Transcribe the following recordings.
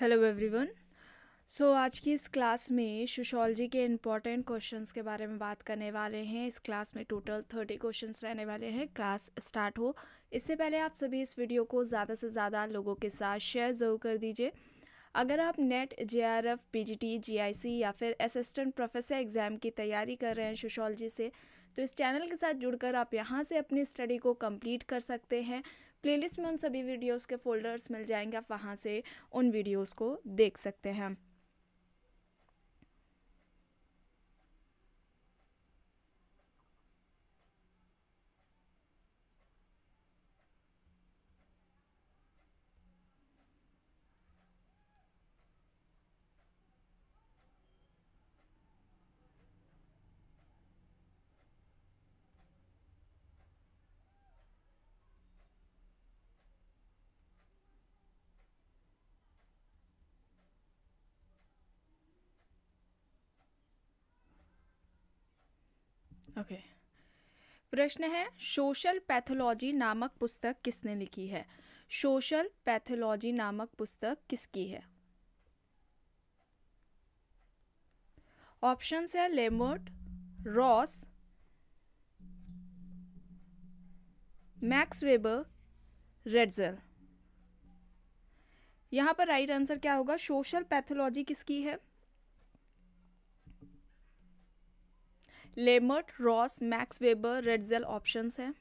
hello everyone so आज की इस क्लास में सोशोलॉजी के इम्पॉर्टेंट क्वेश्चंस के बारे में बात करने वाले हैं इस क्लास में टोटल थर्टी क्वेश्चंस रहने वाले हैं क्लास स्टार्ट हो इससे पहले आप सभी इस वीडियो को ज़्यादा से ज़्यादा लोगों के साथ शेयर ज़रूर कर दीजिए अगर आप net J R F P G T G I C या फिर असिस्टेंट प्रोफेसर एग्ज़ाम की तैयारी कर रहे हैं सोशोलॉजी से तो इस चैनल के साथ जुड़कर आप यहाँ से अपनी स्टडी को कंप्लीट कर सकते हैं प्लेलिस्ट में उन सभी वीडियोस के फ़ोल्डर्स मिल जाएंगे आप वहाँ से उन वीडियोस को देख सकते हैं प्रश्न है सोशल पैथोलॉजी नामक पुस्तक किसने लिखी है सोशल पैथोलॉजी नामक पुस्तक किसकी है ऑप्शंस है Lemert Ross Max Weber Ratzel यहां पर राइट आंसर क्या होगा सोशल पैथोलॉजी किसकी है Lemert Ross Max Weber Ratzel options हैं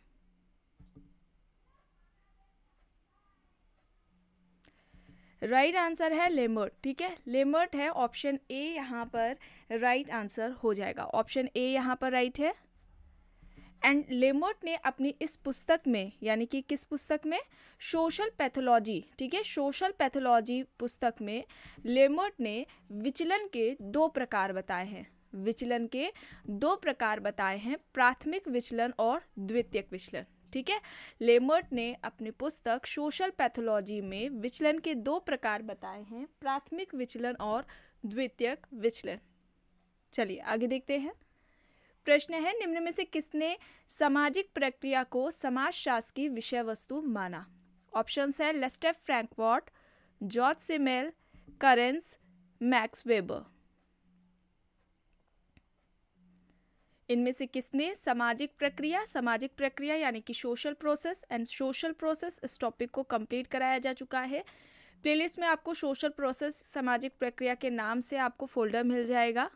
राइट right आंसर है लेमर्ट ठीक है लेमर्ट है ऑप्शन ए यहाँ पर राइट right आंसर हो जाएगा ऑप्शन ए यहाँ पर राइट right है एंड लेमोट ने अपनी इस पुस्तक में यानी कि किस पुस्तक में सोशल पैथोलॉजी ठीक है सोशल पैथोलॉजी पुस्तक में लेमोट ने विचलन के दो प्रकार बताए हैं विचलन के दो प्रकार बताए हैं प्राथमिक विचलन और द्वितीयक विचलन ठीक है लेमर्ट ने अपनी पुस्तक सोशल पैथोलॉजी में विचलन के दो प्रकार बताए हैं प्राथमिक विचलन और द्वितीयक विचलन चलिए आगे देखते हैं प्रश्न है निम्न में से किसने सामाजिक प्रक्रिया को समाजशास्त्र की विषय वस्तु माना ऑप्शंस है लेस्टर फ्रैंकवॉट जॉर्ज सिमेल करेंस मैक्स वेबर इनमें से किसने सामाजिक प्रक्रिया सामाजिक प्रक्रिया यानी कि social process and social process इस टॉपिक को कंप्लीट कराया जा चुका है प्लेलिस्ट में आपको सोशल प्रोसेस सामाजिक प्रक्रिया के नाम से आपको फोल्डर मिल जाएगा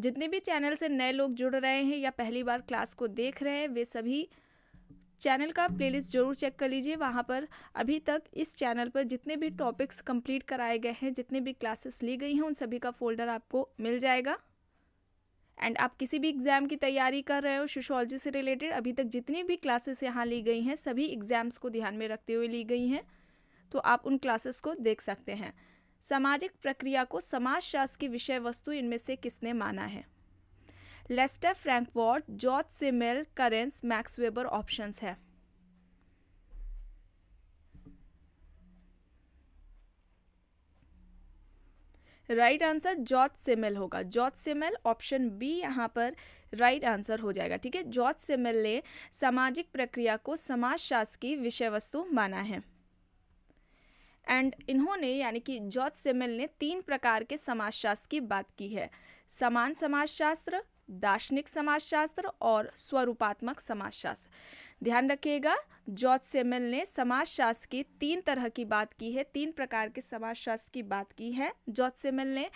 जितने भी चैनल से नए लोग जुड़ रहे हैं या पहली बार क्लास को देख रहे हैं वे सभी चैनल का प्लेलिस्ट जरूर चेक कर लीजिए वहाँ पर अभी तक इस चैनल पर जितने भी टॉपिक्स कंप्लीट कराए गए हैं जितने भी क्लासेस ली गई हैं उन सभी का फोल्डर आपको मिल जाएगा एंड आप किसी भी एग्ज़ाम की तैयारी कर रहे हो सोशोलॉजी से रिलेटेड अभी तक जितनी भी क्लासेस यहाँ ली गई हैं सभी एग्ज़ाम्स को ध्यान में रखते हुए ली गई हैं तो आप उन क्लासेस को देख सकते हैं सामाजिक प्रक्रिया को समाजशास्त्र की विषय वस्तु इनमें से किसने माना है लेस्टर फ्रैंकवॉर्ड जॉर्ज सिमेल करेंस मैक्स वेबर ऑप्शंस है राइट आंसर जॉर्ज सेमेल होगा जॉर्ज सेमेल ऑप्शन बी यहाँ पर राइट right आंसर हो जाएगा ठीक है जॉर्ज सेमेल ने सामाजिक प्रक्रिया को समाजशास्त्र की विषय वस्तु माना है एंड इन्होंने यानी कि जॉर्ज सेमेल ने तीन प्रकार के समाजशास्त्र की बात की है समान समाजशास्त्र दार्शनिक समाजशास्त्र और स्वरूपात्मक समाजशास्त्र ध्यान रखिएगा जॉर्ज सेमेल ने समाजशास्त्र की तीन तरह की बात की है तीन प्रकार के समाजशास्त्र की बात की है जॉर्ज सेमेल ने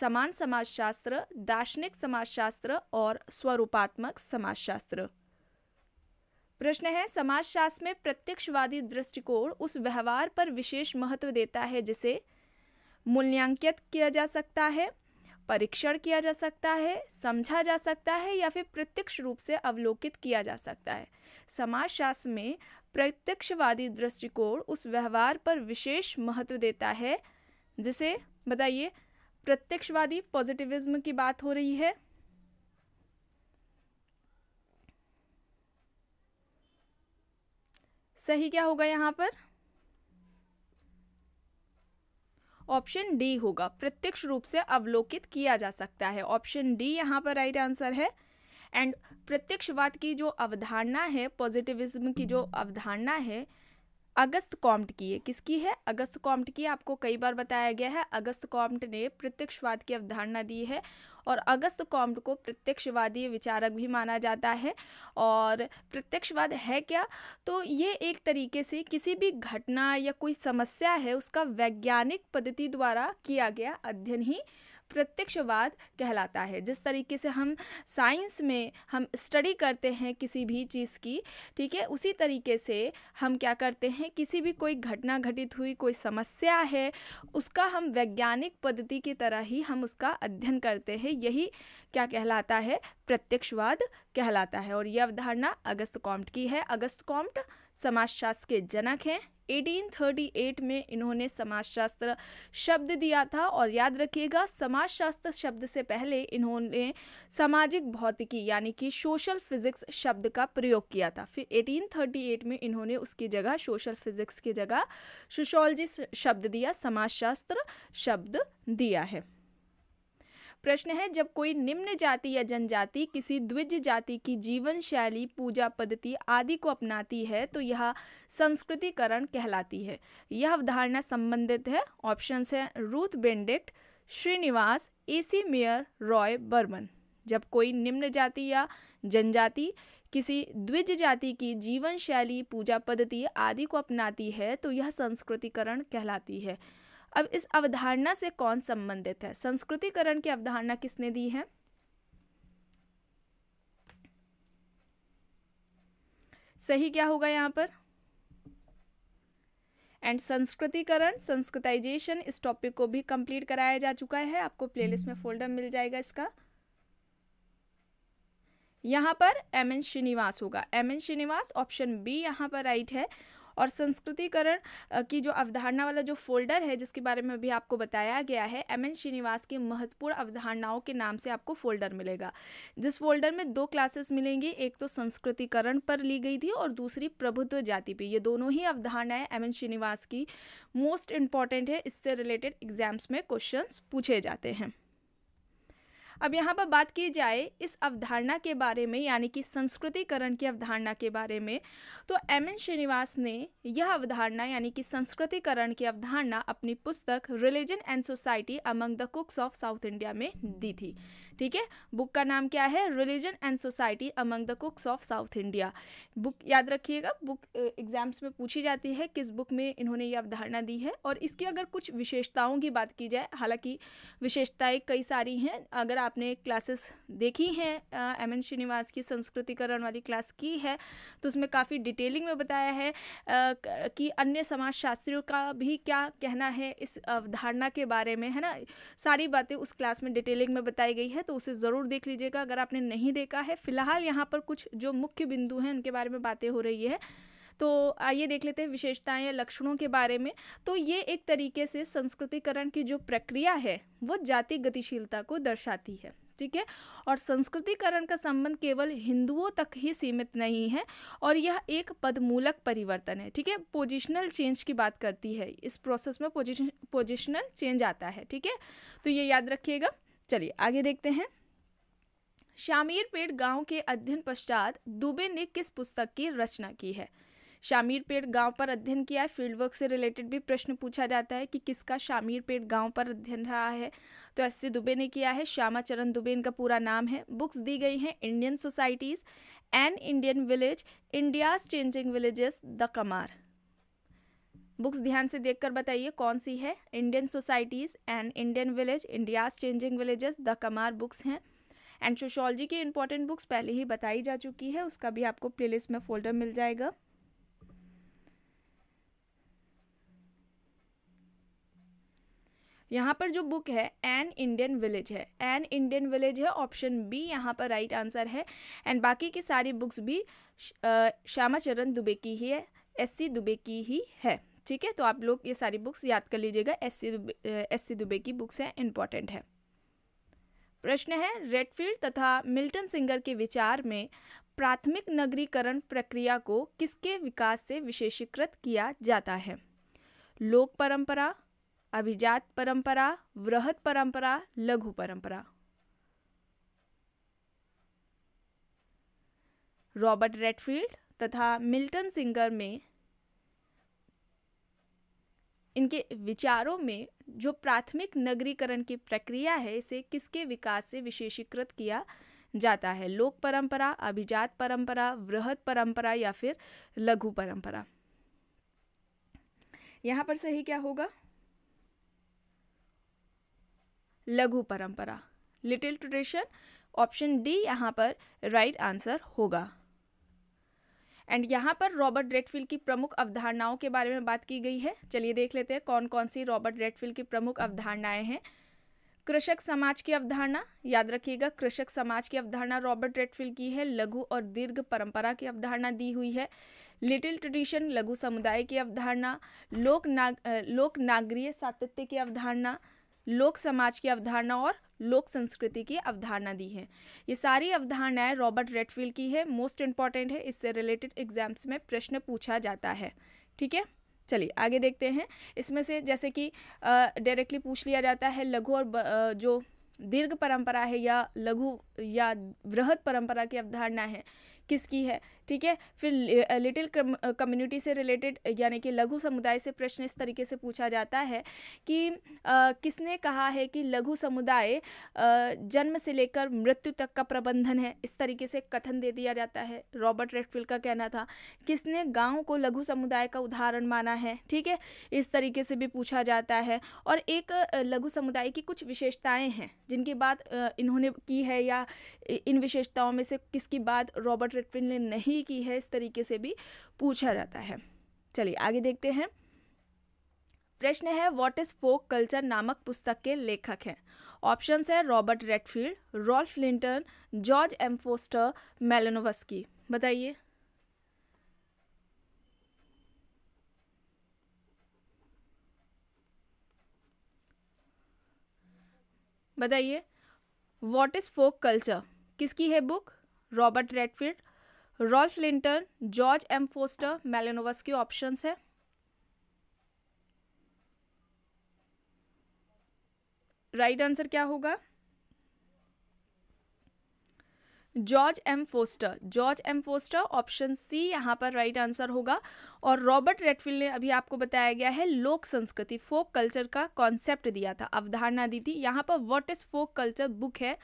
समान समाजशास्त्र दार्शनिक समाजशास्त्र और स्वरूपात्मक समाजशास्त्र प्रश्न है समाजशास्त्र में प्रत्यक्षवादी दृष्टिकोण उस व्यवहार पर विशेष महत्व देता है जिसे मूल्यांकित किया जा सकता है परीक्षण किया जा सकता है समझा जा सकता है या फिर प्रत्यक्ष रूप से अवलोकित किया जा सकता है समाजशास्त्र में प्रत्यक्षवादी दृष्टिकोण उस व्यवहार पर विशेष महत्व देता है जिसे बताइए प्रत्यक्षवादी पॉजिटिविज्म की बात हो रही है सही क्या होगा यहाँ पर ऑप्शन डी होगा प्रत्यक्ष रूप से अवलोकित किया जा सकता है ऑप्शन डी यहाँ पर राइट आंसर है एंड प्रत्यक्षवाद की जो अवधारणा है पॉजिटिविज्म की जो अवधारणा है अगस्त कॉम्ट की है किसकी है अगस्त कॉम्ट की आपको कई बार बताया गया है अगस्त कॉम्ट ने प्रत्यक्षवाद की अवधारणा दी है और अगस्त कॉम्ट को प्रत्यक्षवादी विचारक भी माना जाता है और प्रत्यक्षवाद है क्या तो ये एक तरीके से किसी भी घटना या कोई समस्या है उसका वैज्ञानिक पद्धति द्वारा किया गया अध्ययन ही प्रत्यक्षवाद कहलाता है जिस तरीके से हम साइंस में हम स्टडी करते हैं किसी भी चीज़ की ठीक है उसी तरीके से हम क्या करते हैं किसी भी कोई घटना घटित हुई कोई समस्या है उसका हम वैज्ञानिक पद्धति की तरह ही हम उसका अध्ययन करते हैं यही क्या कहलाता है प्रत्यक्षवाद कहलाता है और यह अवधारणा अगस्त कॉम्ट की है अगस्त कॉम्ट समाजशास्त्र के जनक हैं 1838 में इन्होंने समाजशास्त्र शब्द दिया था और याद रखिएगा समाजशास्त्र शब्द से पहले इन्होंने सामाजिक भौतिकी यानी कि सोशल फिजिक्स शब्द का प्रयोग किया था फिर 1838 में इन्होंने उसकी जगह सोशल फिजिक्स की जगह सोशोलॉजी शब्द दिया समाजशास्त्र शब्द दिया है प्रश्न है जब कोई निम्न जाति या जनजाति किसी द्विज जाति की जीवन शैली पूजा पद्धति आदि को अपनाती है तो यह संस्कृतिकरण कहलाती है यह अवधारणा संबंधित है ऑप्शंस हैं Ruth Benedict Srinivas AC Mayer Roy Burman जब कोई निम्न जाति या जनजाति किसी द्विज जाति की जीवन शैली पूजा पद्धति आदि को अपनाती है तो यह संस्कृतिकरण कहलाती है अब इस अवधारणा से कौन संबंधित है संस्कृतिकरण की अवधारणा किसने दी है सही क्या होगा यहाँ पर एंड संस्कृतिकरण संस्कृताइजेशन इस टॉपिक को भी कंप्लीट कराया जा चुका है आपको प्लेलिस्ट में फोल्डर मिल जाएगा इसका यहाँ पर एम एन श्रीनिवास होगा M N Srinivas option B यहाँ पर राइट है और संस्कृतिकरण की जो अवधारणा वाला जो फोल्डर है जिसके बारे में अभी आपको बताया गया है एम एन श्रीनिवास की महत्वपूर्ण अवधारणाओं के नाम से आपको फोल्डर मिलेगा जिस फोल्डर में दो क्लासेस मिलेंगी एक तो संस्कृतिकरण पर ली गई थी और दूसरी प्रभुत्व जाति पर ये दोनों ही अवधारणाएं एम एन श्रीनिवास की मोस्ट इम्पॉर्टेंट है इससे रिलेटेड एग्जाम्स में क्वेश्चन पूछे जाते हैं अब यहाँ पर बात की जाए इस अवधारणा के बारे में यानी कि संस्कृतिकरण की अवधारणा के बारे में तो एम एन श्रीनिवास ने यह अवधारणा यानी कि संस्कृतिकरण की अवधारणा अपनी पुस्तक religion and society among the Coorgs of South India में दी थी ठीक है बुक का नाम क्या है religion and society among the Coorgs of South India book याद रखिएगा बुक एग्जाम्स में पूछी जाती है किस बुक में इन्होंने ये अवधारणा दी है और इसकी अगर कुछ विशेषताओं की बात की जाए हालांकि विशेषताएँ कई सारी हैं अगर आप आपने क्लासेस देखी हैं एम एन श्रीनिवास की संस्कृतिकरण वाली क्लास की है तो उसमें काफ़ी डिटेलिंग में बताया है आ, कि अन्य समाजशास्त्रियों का भी क्या कहना है इस अवधारणा के बारे में है ना सारी बातें उस क्लास में डिटेलिंग में बताई गई है तो उसे ज़रूर देख लीजिएगा अगर आपने नहीं देखा है फ़िलहाल यहाँ पर कुछ जो मुख्य बिंदु हैं उनके बारे में बातें हो रही है तो आइए देख लेते हैं विशेषताएं या लक्षणों के बारे में तो ये एक तरीके से संस्कृतिकरण की जो प्रक्रिया है वो जाति गतिशीलता को दर्शाती है ठीक है और संस्कृतिकरण का संबंध केवल हिंदुओं तक ही सीमित नहीं है और यह एक पदमूलक परिवर्तन है ठीक है पोजिशनल चेंज की बात करती है इस प्रोसेस में पोजिशन पोजिशनल चेंज आता है ठीक है तो ये याद रखिएगा चलिए आगे देखते हैं शामीर पेड़ गांव के अध्ययन पश्चात दुबे ने किस पुस्तक की रचना की है शामिर पेड़ गांव पर अध्ययन किया है फील्ड वर्क से रिलेटेड भी प्रश्न पूछा जाता है कि किसका शामिर पेड़ गांव पर अध्ययन रहा है तो एस सी दुबे ने किया है श्यामा चरण दुबे इनका पूरा नाम है बुक्स दी गई हैं Indian societies and Indian village India's changing villages the Kamar books ध्यान से देखकर बताइए कौन सी है Indian societies and Indian village India's changing villages the Kamar books हैं एंड सोशोलॉजी की इंपॉर्टेंट बुक्स पहले ही बताई जा चुकी है उसका भी आपको प्लेलिस्ट में फोल्डर मिल जाएगा यहाँ पर जो बुक है एन इंडियन विलेज है एन इंडियन विलेज है ऑप्शन बी यहाँ पर राइट आंसर है एंड बाकी की सारी बुक्स भी श्यामा चरण दुबे की ही है एस सी दुबे की ही है ठीक है तो आप लोग ये सारी बुक्स याद कर लीजिएगा S C Dube S C Dube की बुक्स हैं इम्पॉर्टेंट है प्रश्न है रेडफील्ड तथा मिल्टन सिंगर के विचार में प्राथमिक नगरीकरण प्रक्रिया को किसके विकास से विशेषीकृत किया जाता है लोक परंपरा अभिजात परंपरा वृहत परंपरा लघु परंपरा रॉबर्ट रेडफील्ड तथा मिल्टन सिंगर में इनके विचारों में जो प्राथमिक नगरीकरण की प्रक्रिया है इसे किसके विकास से विशेषीकृत किया जाता है लोक परंपरा अभिजात परंपरा वृहत परंपरा या फिर लघु परंपरा यहाँ पर सही क्या होगा लघु परंपरा लिटिल ट्रेडिशन ऑप्शन डी यहाँ पर राइट आंसर होगा एंड यहाँ पर रॉबर्ट रेडफील्ड की प्रमुख अवधारणाओं के बारे में बात की गई है चलिए देख लेते हैं कौन कौन सी रॉबर्ट रेडफील्ड की प्रमुख अवधारणाएं हैं कृषक समाज की अवधारणा याद रखिएगा कृषक समाज की अवधारणा रॉबर्ट रेडफील्ड की है लघु और दीर्घ परंपरा की अवधारणा दी हुई है लिटिल ट्रेडिशन लघु समुदाय की अवधारणा लोक नाग लोक नागरीय सातत्य की अवधारणा लोक समाज की अवधारणा और लोक संस्कृति की अवधारणा दी है ये सारी अवधारणाएं रॉबर्ट रेडफील्ड की है मोस्ट इम्पॉर्टेंट है इससे रिलेटेड एग्जाम्स में प्रश्न पूछा जाता है ठीक है चलिए आगे देखते हैं इसमें से जैसे कि डायरेक्टली पूछ लिया जाता है लघु और ब, आ, जो दीर्घ परंपरा है या लघु या वृहद परंपरा की अवधारणा है किसकी है ठीक है फिर लिटिल कम्युनिटी से रिलेटेड यानी कि लघु समुदाय से प्रश्न इस तरीके से पूछा जाता है कि आ, किसने कहा है कि लघु समुदाय जन्म से लेकर मृत्यु तक का प्रबंधन है इस तरीके से कथन दे दिया जाता है रॉबर्ट रेडफिल का कहना था किसने गांव को लघु समुदाय का उदाहरण माना है ठीक है इस तरीके से भी पूछा जाता है और एक लघु समुदाय की कुछ विशेषताएं हैं जिनकी बात इन्होंने की है या इन विशेषताओं में से किसकी बात रॉबर्ट रिपोर्ट ने नहीं की है इस तरीके से भी पूछा जाता है चलिए आगे देखते हैं प्रश्न है व्हाट इज़ फोक कल्चर नामक पुस्तक के लेखक हैं ऑप्शंस है Robert Redfield Ralph Linton George M Foster Malinowski बताइए बताइए व्हाट इज़ फोक कल्चर किसकी है book Robert Redfield Ralph Linton George M Foster Malinowski के ऑप्शंस है राइट right आंसर क्या होगा George M Foster George M Foster option C यहां पर राइट right आंसर होगा और रॉबर्ट रेडफील्ड ने अभी आपको बताया गया है लोक संस्कृति फोक कल्चर का कॉन्सेप्ट दिया था अवधारणा दी थी यहां पर what is folk culture book है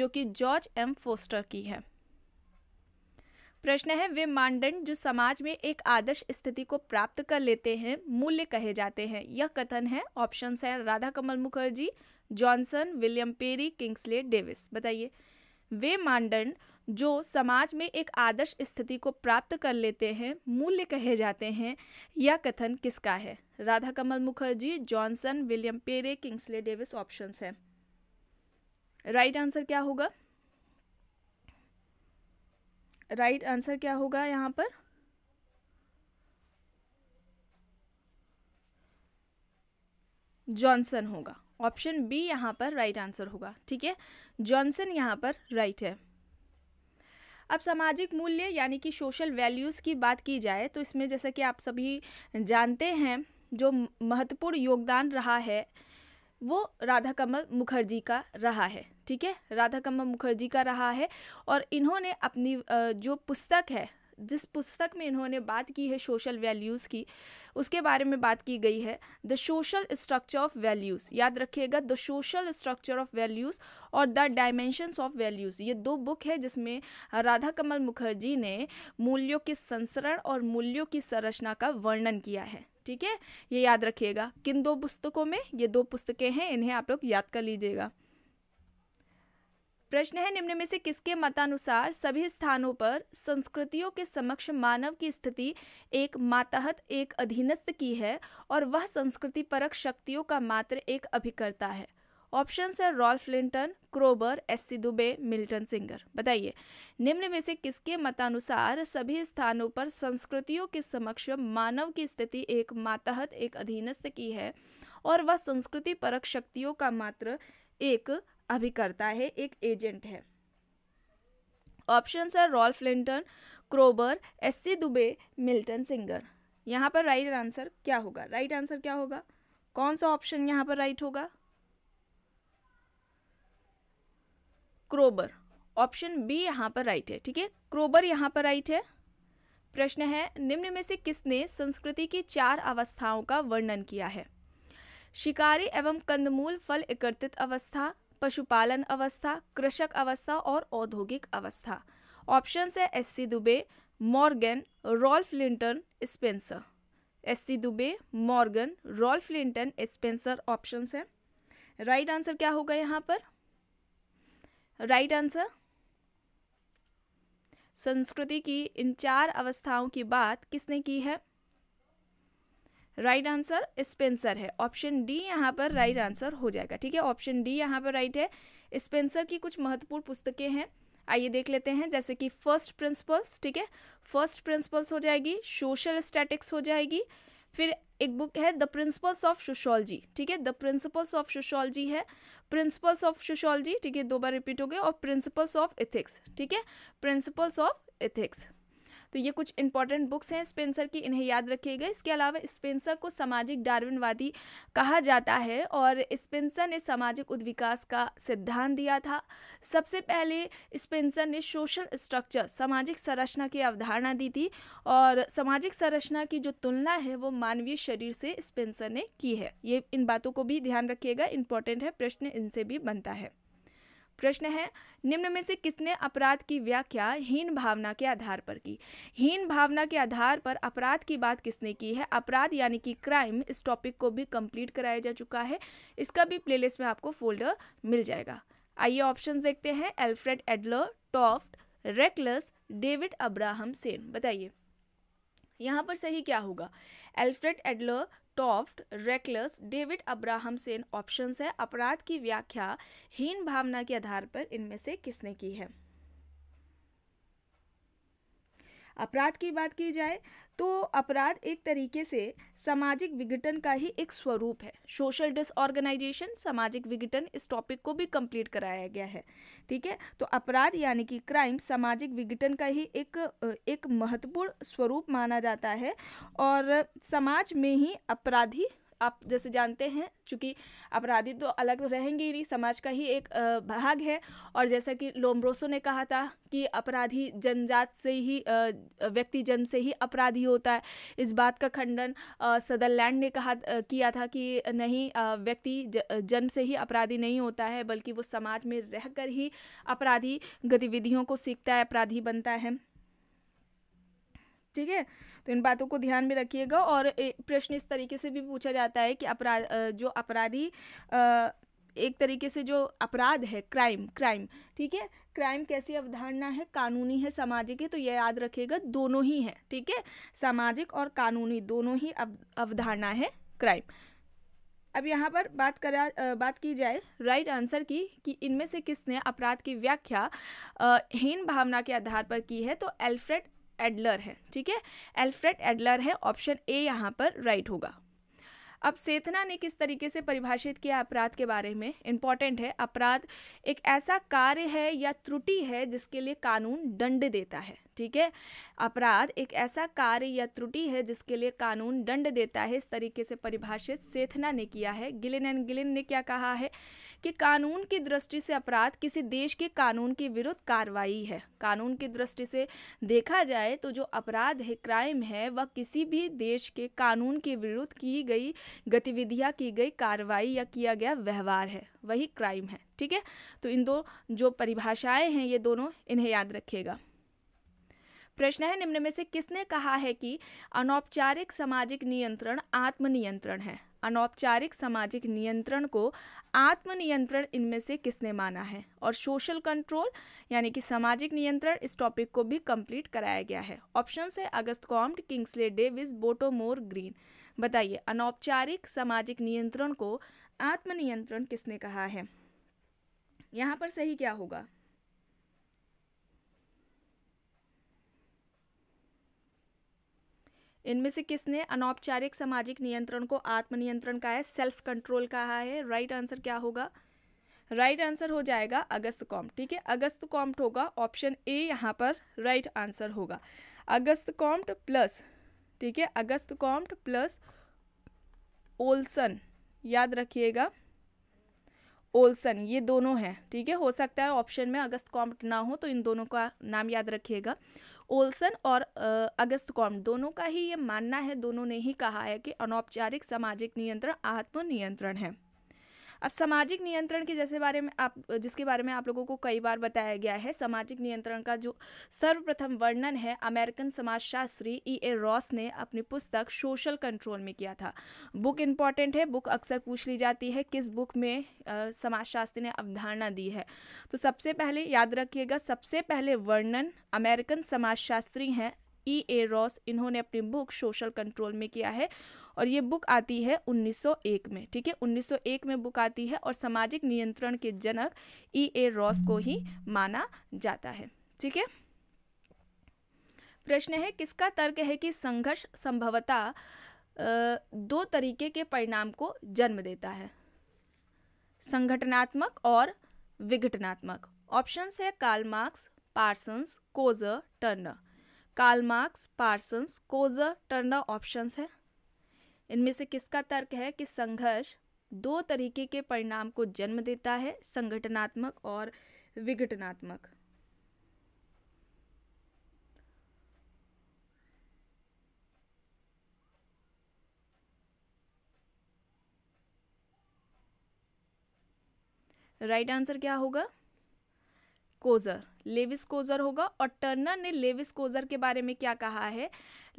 जो कि जॉर्ज एम फोस्टर की है प्रश्न है वे मानदंड जो समाज में एक आदर्श स्थिति को प्राप्त कर लेते हैं मूल्य कहे जाते हैं यह कथन है ऑप्शन है Radha Kamal Mukherjee Johnson William Perry Kingsley Davis बताइए वे मानदंड जो समाज में एक आदर्श स्थिति को प्राप्त कर लेते हैं मूल्य कहे जाते हैं यह कथन किसका है Radha Kamal Mukherjee Johnson William Perry Kingsley Davis options हैं राइट आंसर क्या होगा राइट right आंसर क्या होगा यहाँ पर जॉनसन होगा ऑप्शन बी यहाँ पर राइट right आंसर होगा ठीक है जॉनसन यहाँ पर राइट right है अब सामाजिक मूल्य यानी कि सोशल वैल्यूज़ की बात की जाए तो इसमें जैसा कि आप सभी जानते हैं जो महत्वपूर्ण योगदान रहा है वो राधा कमल मुखर्जी का रहा है ठीक है राधा कमल मुखर्जी का रहा है और इन्होंने अपनी जो पुस्तक है जिस पुस्तक में इन्होंने बात की है सोशल वैल्यूज़ की उसके बारे में बात की गई है the social structure of values याद रखिएगा the social structure of values और द डायमेंशंस ऑफ वैल्यूज़ ये दो बुक है जिसमें राधा कमल मुखर्जी ने मूल्यों के संसरण और मूल्यों की संरचना का वर्णन किया है ठीक है ये याद रखिएगा किन दो पुस्तकों में ये दो पुस्तकें हैं इन्हें आप लोग याद कर लीजिएगा प्रश्न है निम्न में से किसके मतानुसार सभी स्थानों पर संस्कृतियों के समक्ष मानव की स्थिति एक मातहत एक अधीनस्थ की है और वह संस्कृति परक शक्तियों का मात्र एक अभिकर्ता है ऑप्शन है Ralph Linton Kroeber S C Dube Milton Singer बताइए निम्न में से किसके मतानुसार सभी स्थानों पर संस्कृतियों के समक्ष मानव की स्थिति एक मातहत एक अधीनस्थ की है और वह संस्कृति परक शक्तियों का मात्र एक अभिकर्ता है एक एजेंट है ऑप्शन है Ralph Linton Kroeber S C Dube Milton Singer यहाँ पर राइट आंसर क्या होगा राइट आंसर क्या होगा कौन सा ऑप्शन यहाँ पर राइट होगा क्रोबर ऑप्शन बी यहाँ पर राइट है ठीक है क्रोबर यहाँ पर राइट है प्रश्न है निम्न में से किसने संस्कृति की चार अवस्थाओं का वर्णन किया है शिकारी एवं कंदमूल फल एकत्रित अवस्था पशुपालन अवस्था कृषक अवस्था और औद्योगिक अवस्था ऑप्शन है S C Dube Morgan Ralph Linton Spencer S C Dube Morgan Ralph Linton Spencer option है राइट आंसर क्या होगा यहाँ पर राइट आंसर संस्कृति की इन चार अवस्थाओं की बात किसने की है राइट आंसर स्पेंसर है ऑप्शन डी यहाँ पर राइट आंसर हो जाएगा ठीक है ऑप्शन डी यहाँ पर राइट है स्पेंसर की कुछ महत्वपूर्ण पुस्तकें हैं आइए देख लेते हैं जैसे कि फर्स्ट प्रिंसिपल्स ठीक है फर्स्ट प्रिंसिपल्स हो जाएगी सोशल स्टैटिक्स हो जाएगी फिर एक बुक है द प्रिंसिपल्स ऑफ सोशोलॉजी ठीक है द प्रिंसिपल्स ऑफ सोशोलॉजी है प्रिंसिपल्स ऑफ सोशोलॉजी ठीक है दो बार रिपीट हो गए और प्रिंसिपल्स ऑफ एथिक्स ठीक है प्रिंसिपल्स ऑफ एथिक्स तो ये कुछ इंपॉर्टेंट बुक्स हैं स्पेंसर की इन्हें याद रखिएगा इसके अलावा स्पेंसर को सामाजिक डार्विनवादी कहा जाता है और स्पेंसर ने सामाजिक उद्विकास का सिद्धांत दिया था सबसे पहले स्पेंसर ने सोशल स्ट्रक्चर सामाजिक संरचना की अवधारणा दी थी और सामाजिक संरचना की जो तुलना है वो मानवीय शरीर से स्पेंसर ने की है ये इन बातों को भी ध्यान रखिएगा इंपॉर्टेंट है प्रश्न इनसे भी बनता है प्रश्न है निम्न में से किसने अपराध की व्याख्या हीन भावना के आधार पर की हीन भावना के आधार पर अपराध की बात किसने की है अपराध यानी कि क्राइम इस टॉपिक को भी कंप्लीट कराया जा चुका है इसका भी प्लेलिस्ट में आपको फोल्डर मिल जाएगा आइए ऑप्शंस देखते हैं Alfred Adler Taft Reckless David Abrahamsen बताइए यहाँ पर सही क्या होगा Alfred Adler Taft Reckless David Abrahamsen options है अपराध की व्याख्या हीन भावना के आधार पर इनमें से किसने की है अपराध की बात की जाए तो अपराध एक तरीके से सामाजिक विघटन का ही एक स्वरूप है सोशल डिसऑर्गेनाइजेशन सामाजिक विघटन इस टॉपिक को भी कंप्लीट कराया गया है ठीक है तो अपराध यानी कि क्राइम सामाजिक विघटन का ही एक एक महत्वपूर्ण स्वरूप माना जाता है और समाज में ही अपराधी आप जैसे जानते हैं चूँकि अपराधी तो अलग रहेंगे ही नहीं समाज का ही एक भाग है और जैसा कि लोम्ब्रोसो ने कहा था कि अपराधी जनजात से ही व्यक्ति जन से ही अपराधी होता है इस बात का खंडन सदरलैंड ने कहा किया था कि नहीं व्यक्ति जन से ही अपराधी नहीं होता है बल्कि वो समाज में रहकर ही अपराधी गतिविधियों को सीखता है अपराधी बनता है ठीक है तो इन बातों को ध्यान में रखिएगा और प्रश्न इस तरीके से भी पूछा जाता है कि अपराध जो अपराधी एक तरीके से जो अपराध है क्राइम क्राइम ठीक है क्राइम कैसी अवधारणा है कानूनी है सामाजिक है तो यह याद रखिएगा दोनों ही है ठीक है सामाजिक और कानूनी दोनों ही अवधारणा है क्राइम अब यहाँ पर बात करा बात की जाए राइट आंसर की कि इनमें से किसने अपराध की व्याख्या हीन भावना के आधार पर की है तो एल्फ्रेड एडलर है ठीक है एल्फ्रेड एडलर है ऑप्शन ए यहाँ पर राइट होगा अब सेतना ने किस तरीके से परिभाषित किया अपराध के बारे में इम्पॉर्टेंट है अपराध एक ऐसा कार्य है या त्रुटि है जिसके लिए कानून दंड देता है ठीक है अपराध एक ऐसा कार्य या त्रुटि है जिसके लिए कानून दंड देता है इस तरीके से परिभाषित सेथना ने किया है गिलिन एंड गिलिन ने क्या कहा है कि कानून की दृष्टि से अपराध किसी देश के कानून के विरुद्ध कार्रवाई है कानून की दृष्टि से देखा जाए तो जो अपराध है क्राइम है वह किसी भी देश के कानून के विरुद्ध की गई गतिविधियाँ की गई कार्रवाई या किया गया व्यवहार है वही क्राइम है ठीक है तो इन दो जो परिभाषाएं हैं ये दोनों इन्हें याद रखिएगा प्रश्न है निम्न में से किसने कहा है कि अनौपचारिक सामाजिक नियंत्रण आत्मनियंत्रण है अनौपचारिक सामाजिक नियंत्रण को आत्मनियंत्रण इनमें से किसने माना है और सोशल कंट्रोल यानी कि सामाजिक नियंत्रण इस टॉपिक को भी कंप्लीट कराया गया है ऑप्शन है Auguste Comte Kingsley Davis Bottomore Green बताइए अनौपचारिक सामाजिक नियंत्रण को आत्मनियंत्रण किसने कहा है यहाँ पर सही क्या होगा इनमें से किसने अनौपचारिक सामाजिक नियंत्रण को आत्मनियंत्रण का है सेल्फ कंट्रोल कहा है राइट right आंसर क्या होगा राइट right आंसर हो जाएगा अगस्त कॉम्प ठीक है अगस्त कॉम्प्ट होगा ऑप्शन ए यहाँ पर राइट right आंसर होगा अगस्त कॉम्प्ट प्लस ठीक है अगस्त कॉम्प्ट प्लस ओल्सन याद रखिएगा ओल्सन ये दोनों हैं ठीक है हो सकता है ऑप्शन में अगस्त कॉम्प्ट ना हो तो इन दोनों का नाम याद रखिएगा ओल्सन और अगस्त कॉम दोनों का ही ये मानना है दोनों ने ही कहा है कि अनौपचारिक सामाजिक नियंत्रण आत्मनियंत्रण है अब सामाजिक नियंत्रण के जैसे बारे में आप जिसके बारे में आप लोगों को कई बार बताया गया है सामाजिक नियंत्रण का जो सर्वप्रथम वर्णन है अमेरिकन समाजशास्त्री ई ए रॉस ने अपनी पुस्तक सोशल कंट्रोल में किया था बुक इम्पॉर्टेंट है बुक अक्सर पूछ ली जाती है किस बुक में समाजशास्त्री ने अवधारणा दी है तो सबसे पहले याद रखिएगा सबसे पहले वर्णन अमेरिकन समाजशास्त्री हैं ई ए रॉस इन्होंने अपनी बुक सोशल कंट्रोल में किया है और ये बुक आती है 1901 में ठीक है 1901 में बुक आती है और सामाजिक नियंत्रण के जनक ई ए रॉस को ही माना जाता है ठीक है प्रश्न है किसका तर्क है कि संघर्ष संभवता दो तरीके के परिणाम को जन्म देता है संगठनात्मक और विघटनात्मक ऑप्शंस है Karl Marx Parsons Coser Turner Karl Marx Parsons Coser Turner options है इनमें से किसका तर्क है कि संघर्ष दो तरीके के परिणाम को जन्म देता है संगठनात्मक और विघटनात्मक राइट right आंसर क्या होगा कोजर लेविस कोजर होगा और टर्नर ने लेविस कोजर के बारे में क्या कहा है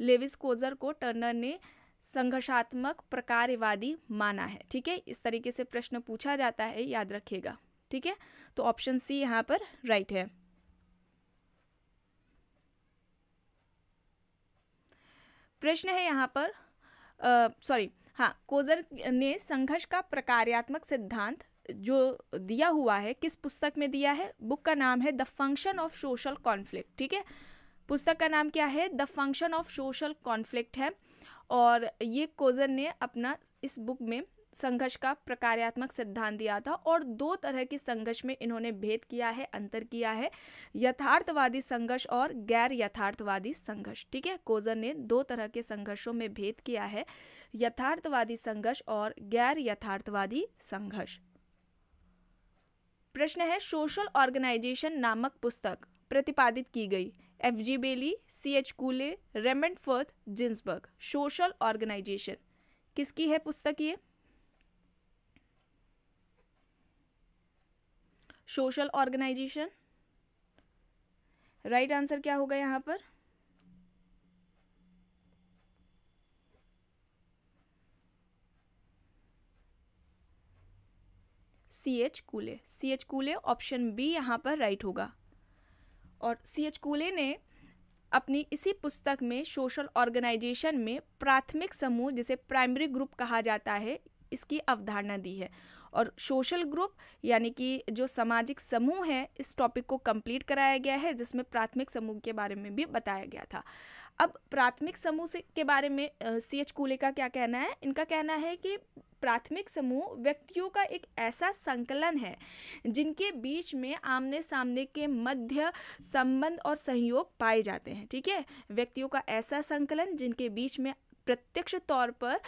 लेविस कोजर को टर्नर ने संघर्षात्मक प्रकारवादी माना है ठीक है इस तरीके से प्रश्न पूछा जाता है याद रखिएगा ठीक है तो ऑप्शन सी यहाँ पर राइट है प्रश्न है यहाँ पर सॉरी हाँ कोजर ने संघर्ष का प्रकार्यात्मक सिद्धांत जो दिया हुआ है किस पुस्तक में दिया है बुक का नाम है the function of social conflict ठीक है पुस्तक का नाम क्या है the function of social conflict है और ये कोजन ने अपना इस बुक में संघर्ष का प्रकार्यात्मक सिद्धांत दिया था और दो तरह के संघर्ष में इन्होंने भेद किया है अंतर किया है यथार्थवादी संघर्ष और गैर यथार्थवादी संघर्ष ठीक है कोजन ने दो तरह के संघर्षों में भेद किया है यथार्थवादी संघर्ष और गैर यथार्थवादी संघर्ष प्रश्न है सोशल ऑर्गेनाइजेशन नामक पुस्तक प्रतिपादित की गई F G Bailey C H Cooley Raymond Firth Ginsberg social organization किसकी है पुस्तक ये सोशल ऑर्गेनाइजेशन राइट आंसर क्या होगा यहां पर C H Cooley C H Cooley option B यहां पर राइट होगा और सी एच कूले ने अपनी इसी पुस्तक में सोशल ऑर्गेनाइजेशन में प्राथमिक समूह जिसे प्राइमरी ग्रुप कहा जाता है इसकी अवधारणा दी है और सोशल ग्रुप यानी कि जो सामाजिक समूह है इस टॉपिक को कंप्लीट कराया गया है जिसमें प्राथमिक समूह के बारे में भी बताया गया था अब प्राथमिक समूह से के बारे में सी एच कूले का क्या कहना है इनका कहना है कि प्राथमिक समूह व्यक्तियों का एक ऐसा संकलन है जिनके बीच में आमने सामने के मध्य संबंध और सहयोग पाए जाते हैं ठीक है व्यक्तियों का ऐसा संकलन जिनके बीच में प्रत्यक्ष तौर पर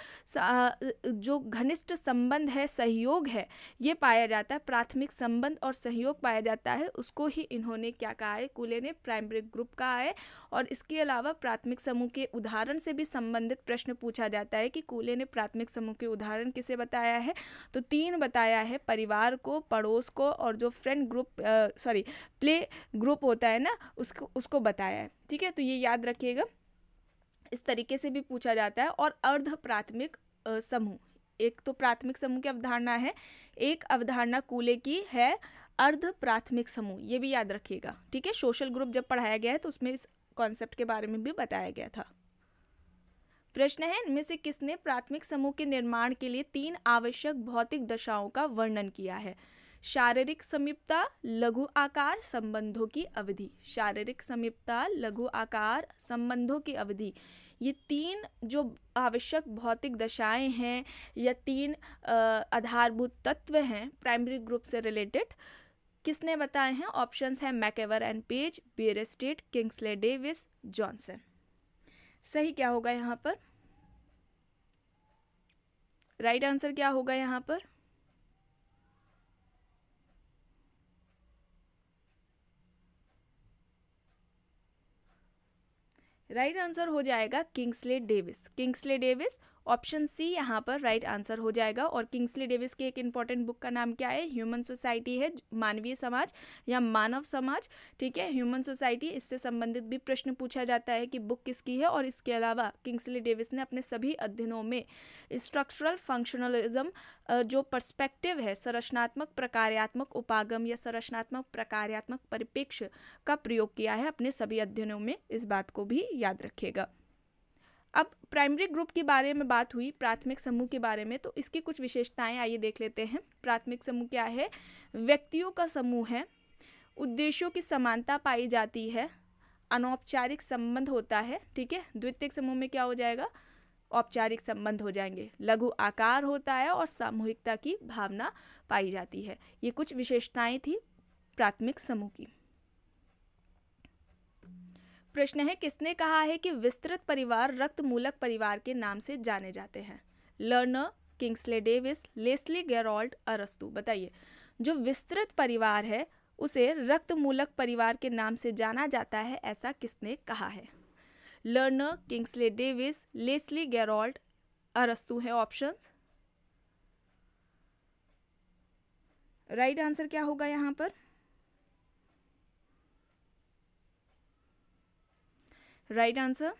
जो घनिष्ठ संबंध है सहयोग है ये पाया जाता है प्राथमिक संबंध और सहयोग पाया जाता है उसको ही इन्होंने क्या कहा है कूले ने प्राइमरी ग्रुप कहा है और इसके अलावा प्राथमिक समूह के उदाहरण से भी संबंधित प्रश्न पूछा जाता है कि कूले ने प्राथमिक समूह के उदाहरण किसे बताया है तो तीन बताया है परिवार को पड़ोस को और जो friend group sorry play group होता है ना उसको उसको बताया है ठीक है तो ये याद रखिएगा इस तरीके से भी पूछा जाता है और अर्ध प्राथमिक समूह एक तो प्राथमिक समूह की अवधारणा है एक अवधारणा कूले की है अर्ध प्राथमिक समूह ये भी याद रखिएगा ठीक है सोशल ग्रुप जब पढ़ाया गया है तो उसमें इस कॉन्सेप्ट के बारे में भी बताया गया था प्रश्न है इनमें से किसने प्राथमिक समूह के निर्माण के लिए तीन आवश्यक भौतिक दशाओं का वर्णन किया है शारीरिक समीपता लघु आकार संबंधों की अवधि शारीरिक समीपता लघु आकार संबंधों की अवधि ये तीन जो आवश्यक भौतिक दशाएं हैं या तीन आधारभूत तत्व हैं प्राइमरी ग्रुप से रिलेटेड किसने बताए हैं ऑप्शंस हैं MacIver and Page Bierstedt Kingsley Davis Johnson सही क्या होगा यहाँ पर राइट right आंसर क्या होगा यहाँ पर राइट आंसर हो जाएगा Kingsley Davis Kingsley Davis option C यहाँ पर राइट right आंसर हो जाएगा और किंग्सली डेविस की एक इंपॉर्टेंट बुक का नाम क्या है ह्यूमन सोसाइटी है मानवीय समाज या मानव समाज ठीक है ह्यूमन सोसाइटी इससे संबंधित भी प्रश्न पूछा जाता है कि बुक किसकी है और इसके अलावा किंग्सली डेविस ने अपने सभी अध्ययनों में स्ट्रक्चरल फंक्शनलिज्म जो परस्पेक्टिव है संरचनात्मक प्रकार्यात्मक उपागम या संरचनात्मक प्रकार्यात्मक परिप्रेक्ष्य का प्रयोग किया है अपने सभी अध्ययनों में इस बात को भी याद रखेगा अब प्राइमरी ग्रुप के बारे में बात हुई प्राथमिक समूह के बारे में तो इसकी कुछ विशेषताएं आइए देख लेते हैं प्राथमिक समूह क्या है व्यक्तियों का समूह है उद्देश्यों की समानता पाई जाती है अनौपचारिक संबंध होता है ठीक है द्वितीयक समूह में क्या हो जाएगा औपचारिक संबंध हो जाएंगे लघु आकार होता है और सामूहिकता की भावना पाई जाती है ये कुछ विशेषताएं थी प्राथमिक समूह की प्रश्न है किसने कहा है कि विस्तृत परिवार रक्त मूलक परिवार के नाम से जाने जाते हैं Lerner Kingsley Davis Leslie Garrold अरस्तु बताइए जो विस्तृत परिवार है उसे रक्त मूलक परिवार के नाम से जाना जाता है ऐसा किसने कहा है Lerner Kingsley Davis Leslie Garrold अरस्तु है ऑप्शन राइट आंसर क्या होगा यहाँ पर राइट आंसर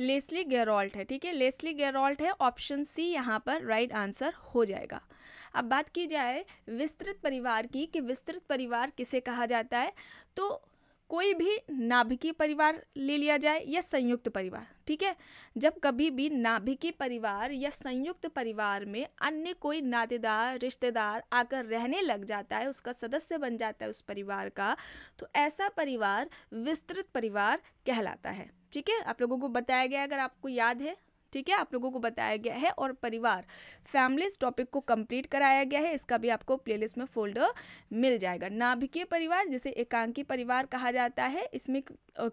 लेस्ली गैरॉल्ट है ठीक है लेस्ली गैरॉल्ट है ऑप्शन सी यहाँ पर राइट right आंसर हो जाएगा अब बात की जाए विस्तृत परिवार की कि विस्तृत परिवार किसे कहा जाता है तो कोई भी नाभिकीय परिवार ले लिया जाए या संयुक्त परिवार ठीक है जब कभी भी नाभिकीय परिवार या संयुक्त परिवार में अन्य कोई नातेदार रिश्तेदार आकर रहने लग जाता है उसका सदस्य बन जाता है उस परिवार का तो ऐसा परिवार विस्तृत परिवार कहलाता है ठीक है आप लोगों को बताया गया अगर आपको याद है ठीक है आप लोगों को बताया गया है और परिवार फैमिलीज टॉपिक को कंप्लीट कराया गया है इसका भी आपको प्लेलिस्ट में फोल्डर मिल जाएगा नाभिकीय परिवार जिसे एकांकी परिवार कहा जाता है इसमें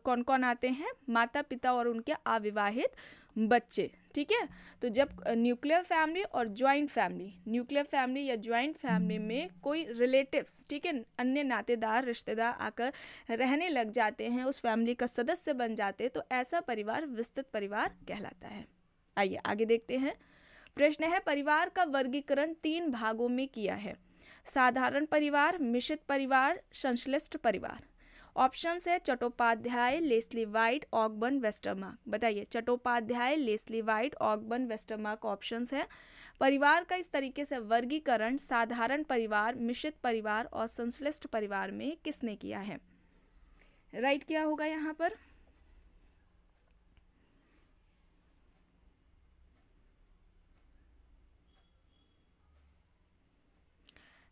कौन कौन आते हैं माता पिता और उनके अविवाहित बच्चे ठीक है तो जब न्यूक्लियर फैमिली और ज्वाइंट फैमिली न्यूक्लियर फैमिली या ज्वाइंट फैमिली में कोई रिलेटिव्स ठीक है अन्य नातेदार रिश्तेदार आकर रहने लग जाते हैं उस फैमिली का सदस्य बन जाते हैं तो ऐसा परिवार विस्तृत परिवार कहलाता है आइए आगे देखते हैं प्रश्न है परिवार का वर्गीकरण तीन भागों में किया है साधारण परिवार मिश्रित परिवार संश्लिष्ट परिवार ऑप्शन है Chattopadhyay Leslie White Ogburn Westermarck बताइए Chattopadhyay Leslie White Ogburn Westermarck option है परिवार का इस तरीके से वर्गीकरण साधारण परिवार मिश्रित परिवार और संश्लिष्ट परिवार में किसने किया है राइट right क्या होगा यहाँ पर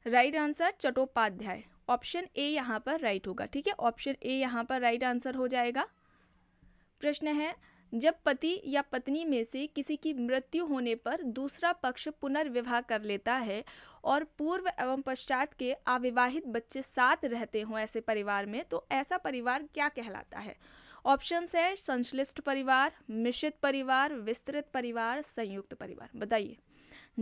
right answer Chattopadhyay option A यहाँ पर राइट होगा ठीक है ऑप्शन ए यहाँ पर राइट आंसर हो जाएगा प्रश्न है जब पति या पत्नी में से किसी की मृत्यु होने पर दूसरा पक्ष पुनर्विवाह कर लेता है और पूर्व एवं पश्चात के अविवाहित बच्चे साथ रहते हों ऐसे परिवार में तो ऐसा परिवार क्या कहलाता है ऑप्शंस है संश्लिष्ट परिवार मिश्रित परिवार विस्तृत परिवार संयुक्त परिवार बताइए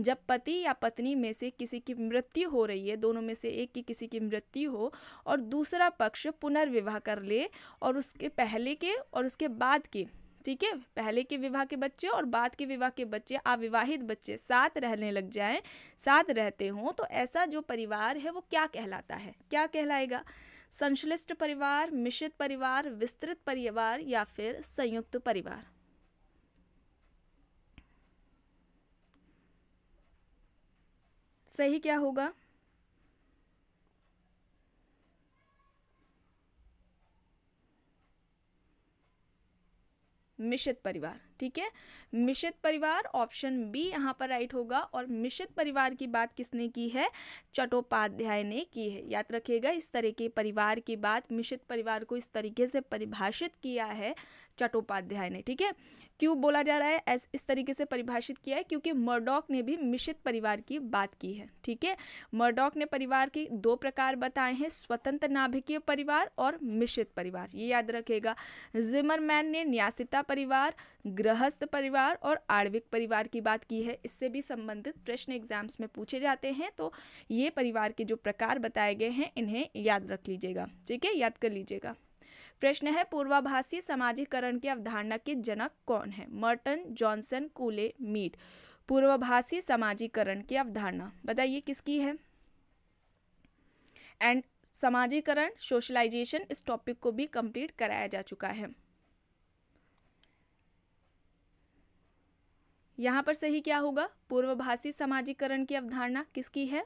जब पति या पत्नी में से किसी की मृत्यु हो रही है दोनों में से एक की किसी की मृत्यु हो और दूसरा पक्ष पुनर्विवाह कर ले और उसके पहले के और उसके बाद के ठीक है पहले के विवाह के बच्चे और बाद के विवाह के बच्चे अविवाहित बच्चे साथ रहने लग जाएं साथ रहते हों तो ऐसा जो परिवार है वो क्या कहलाता है क्या कहलाएगा संश्लिष्ट परिवार मिश्रित परिवार विस्तृत परिवार या फिर संयुक्त परिवार सही क्या होगा मिश्रित परिवार ठीक है मिश्रित परिवार ऑप्शन बी यहाँ पर राइट होगा और मिश्रित परिवार की बात किसने की है चट्टोपाध्याय ने की है याद रखिएगा इस तरह के परिवार की बात मिश्रित परिवार को इस तरीके से परिभाषित किया है चट्टोपाध्याय ने ठीक है क्यों बोला जा रहा है एस इस तरीके से परिभाषित किया है क्योंकि मर्डॉक ने भी मिश्रित परिवार की बात की है ठीक है मर्डॉक ने परिवार के दो प्रकार बताए हैं स्वतंत्र नाभिकीय परिवार और मिश्रित परिवार ये याद रखेगा जिमरमैन ने न्यासिता परिवार गृहस्थ परिवार और आर्विक परिवार की बात की है इससे भी संबंधित प्रश्न एग्जाम्स में पूछे जाते हैं तो ये परिवार के जो प्रकार बताए गए हैं इन्हें याद रख लीजिएगा ठीक है याद कर लीजिएगा प्रश्न है पूर्वाभासी समाजीकरण की अवधारणा के जनक कौन है मर्टन जॉनसन कूले मीट पूर्वाभासी समाजीकरण की अवधारणा बताइए किसकी है एंड समाजीकरण सोशलाइजेशन इस टॉपिक को भी कंप्लीट कराया जा चुका है यहाँ पर सही क्या होगा पूर्वभाषी समाजीकरण की अवधारणा किसकी है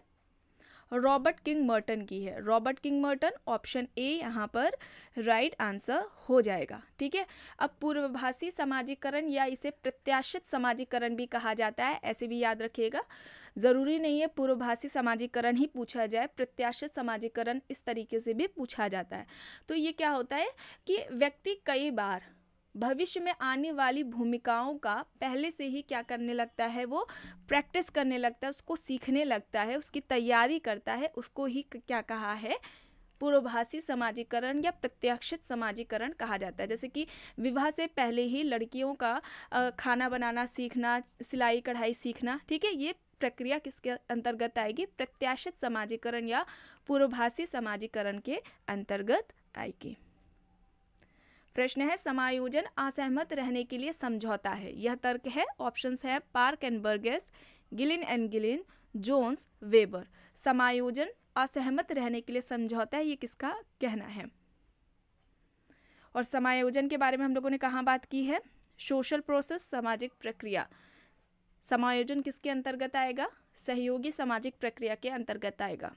रॉबर्ट किंग मर्टन की है Robert King Merton option A यहाँ पर राइट right आंसर हो जाएगा ठीक है अब पूर्वभाषी समाजीकरण या इसे प्रत्याशित समाजीकरण भी कहा जाता है ऐसे भी याद रखिएगा ज़रूरी नहीं है पूर्वभाषी समाजीकरण ही पूछा जाए प्रत्याशित समाजीकरण इस तरीके से भी पूछा जाता है तो ये क्या होता है कि व्यक्ति कई बार भविष्य में आने वाली भूमिकाओं का पहले से ही क्या करने लगता है वो प्रैक्टिस करने लगता है उसको सीखने लगता है उसकी तैयारी करता है उसको ही क्या कहा है पूर्वभाषी समाजीकरण या प्रत्याक्षित समाजीकरण कहा जाता है जैसे कि विवाह से पहले ही लड़कियों का खाना बनाना सीखना सिलाई कढ़ाई सीखना ठीक है ये प्रक्रिया किसके अंतर्गत आएगी प्रत्याशित समाजीकरण या पूर्वभाषी समाजीकरण के अंतर्गत आएगी प्रश्न है समायोजन असहमत रहने के लिए समझौता है यह तर्क है ऑप्शन है Park and Burgess Gillin and Gillin Jones Weber समायोजन असहमत रहने के लिए समझौता है ये किसका कहना है और समायोजन के बारे में हम लोगों ने कहाँ बात की है सोशल प्रोसेस सामाजिक प्रक्रिया समायोजन किसके अंतर्गत आएगा सहयोगी सामाजिक प्रक्रिया के अंतर्गत आएगा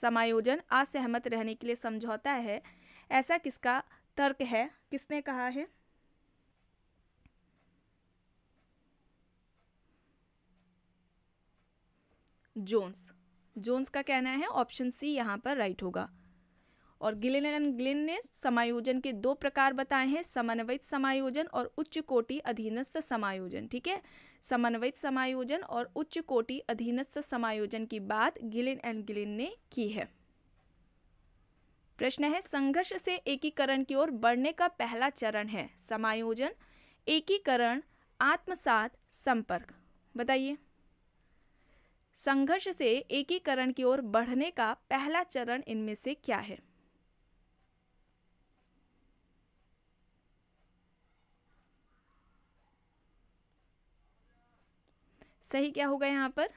समायोजन असहमत रहने के लिए समझौता है ऐसा किसका तर्क है किसने कहा है जोन्स जोन्स का कहना है ऑप्शन सी यहां पर राइट होगा और गिलिन एंड ग्लिन ने समायोजन के दो प्रकार बताए हैं समन्वयित समायोजन और उच्च कोटि अधीनस्थ समायोजन ठीक है समन्वयित समायोजन और उच्च कोटि अधीनस्थ समायोजन की बात गिलिन एंड ग्लिन ने की है प्रश्न है संघर्ष से एकीकरण की ओर बढ़ने का पहला चरण है समायोजन एकीकरण आत्मसात संपर्क बताइए संघर्ष से एकीकरण की ओर बढ़ने का पहला चरण इनमें से क्या है सही क्या होगा यहां पर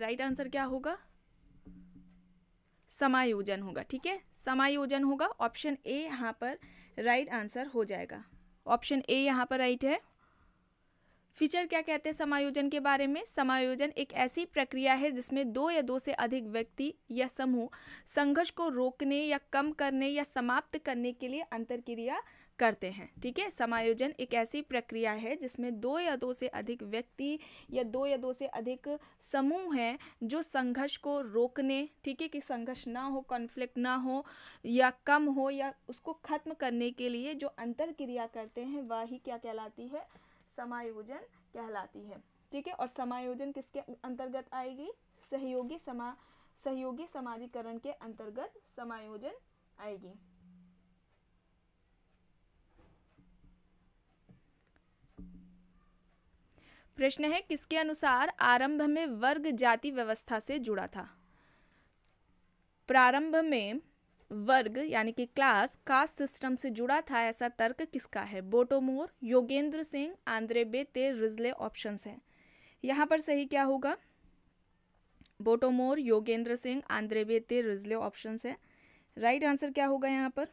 राइट आंसर क्या होगा समायोजन होगा ठीक है समायोजन होगा ऑप्शन ए यहाँ पर राइट आंसर हो जाएगा ऑप्शन ए यहाँ पर राइट है फीचर क्या कहते हैं समायोजन के बारे में समायोजन एक ऐसी प्रक्रिया है जिसमें दो या दो से अधिक व्यक्ति या समूह संघर्ष को रोकने या कम करने या समाप्त करने के लिए अंतर क्रिया करते हैं ठीक है समायोजन एक ऐसी प्रक्रिया है जिसमें दो या दो से अधिक व्यक्ति या दो या दो से अधिक समूह हैं जो संघर्ष को रोकने ठीक है कि संघर्ष ना हो कॉन्फ्लिक्ट ना हो या कम हो या उसको ख़त्म करने के लिए जो अंतर क्रिया करते हैं वह ही क्या कहलाती है समायोजन कहलाती है ठीक है और समायोजन किसके अंतर्गत आएगी सहयोगी समा सहयोगी समाजीकरण के अंतर्गत समायोजन आएगी प्रश्न है किसके अनुसार आरंभ में वर्ग जाति व्यवस्था से जुड़ा था प्रारंभ में वर्ग यानी कि क्लास कास्ट सिस्टम से जुड़ा था ऐसा तर्क किसका है Bottomore Yogendra Singh Andre Beteille Risley options हैं यहाँ पर सही क्या होगा Bottomore Yogendra Singh Andre Beteille Risley options है राइट आंसर क्या होगा यहाँ पर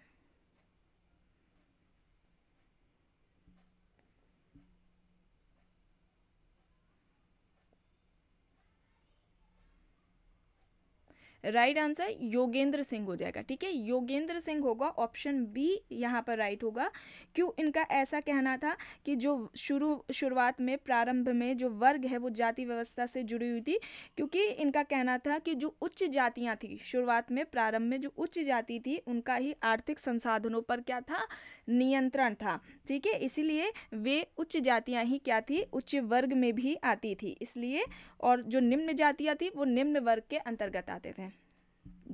राइट आंसर योगेंद्र सिंह हो जाएगा ठीक है योगेंद्र सिंह होगा ऑप्शन बी यहाँ पर राइट होगा क्यों इनका ऐसा कहना था कि जो शुरू शुरुआत में प्रारंभ में जो वर्ग है वो जाति व्यवस्था से जुड़ी हुई थी क्योंकि इनका कहना था कि जो उच्च जातियाँ थी शुरुआत में प्रारंभ में जो उच्च जाति थी उनका ही आर्थिक संसाधनों पर क्या था नियंत्रण था ठीक है इसीलिए वे उच्च जातियाँ ही क्या थी उच्च वर्ग में भी आती थी इसलिए और जो निम्न जातियाँ थी वो निम्न वर्ग के अंतर्गत आते थे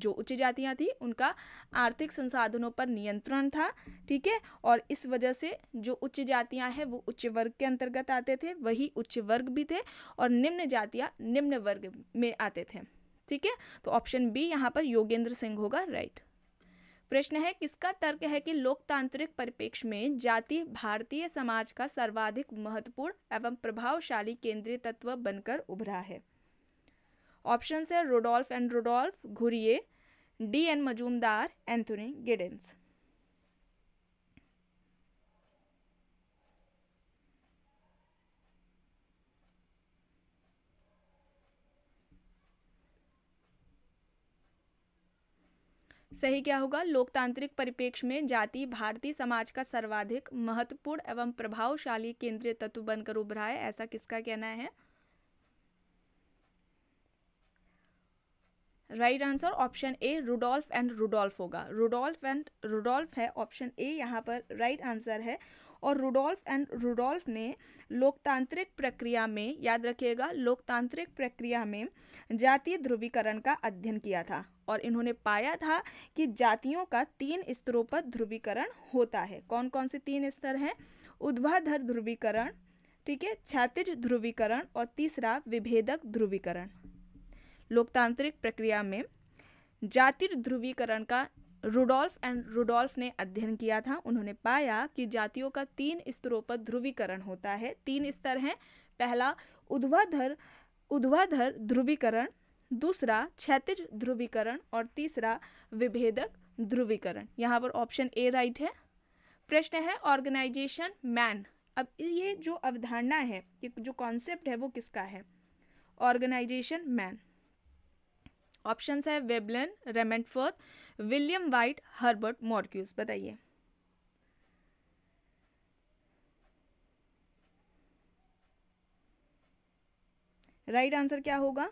जो उच्च जातियाँ थी उनका आर्थिक संसाधनों पर नियंत्रण था ठीक है और इस वजह से जो उच्च जातियाँ हैं वो उच्च वर्ग के अंतर्गत आते थे वही उच्च वर्ग भी थे और निम्न जातियाँ निम्न वर्ग में आते थे ठीक है तो ऑप्शन बी यहाँ पर योगेंद्र सिंह होगा राइट प्रश्न है किसका तर्क है कि लोकतांत्रिक परिपेक्ष में जाति भारतीय समाज का सर्वाधिक महत्वपूर्ण एवं प्रभावशाली केंद्रीय तत्व बनकर उभरा है ऑप्शन है Rudolph and Rudolph Ghurye D N Majumdar Anthony Giddens सही क्या होगा लोकतांत्रिक परिप्रेक्ष्य में जाति भारतीय समाज का सर्वाधिक महत्वपूर्ण एवं प्रभावशाली केंद्रीय तत्व बनकर उभरा है ऐसा किसका कहना है right answer option A Rudolph and Rudolph होगा रुडोल्फ एंड रुडोल्फ है ऑप्शन ए यहाँ पर राइट right आंसर है और रुडोल्फ एंड रुडोल्फ ने लोकतांत्रिक प्रक्रिया में याद रखिएगा लोकतांत्रिक प्रक्रिया में जातीय ध्रुवीकरण का अध्ययन किया था और इन्होंने पाया था कि जातियों का तीन स्तरों पर ध्रुवीकरण होता है कौन कौन से तीन स्तर हैं उद्वाधर ध्रुवीकरण ठीक है छातिज ध्रुवीकरण और तीसरा विभेदक ध्रुवीकरण लोकतांत्रिक प्रक्रिया में जाति ध्रुवीकरण का रुडोल्फ एंड रुडोल्फ ने अध्ययन किया था उन्होंने पाया कि जातियों का तीन स्तरों पर ध्रुवीकरण होता है तीन स्तर हैं पहला उध्वाधर उध्वाधर ध्रुवीकरण दूसरा क्षैतिज ध्रुवीकरण और तीसरा विभेदक ध्रुवीकरण यहाँ पर ऑप्शन ए राइट है प्रश्न है ऑर्गेनाइजेशन मैन अब ये जो अवधारणा है कि जो कॉन्सेप्ट है वो किसका है ऑर्गेनाइजेशन मैन ऑप्शन है Veblen Raymond Firth William Whyte Herbert Marcuse बताइए राइट right आंसर क्या होगा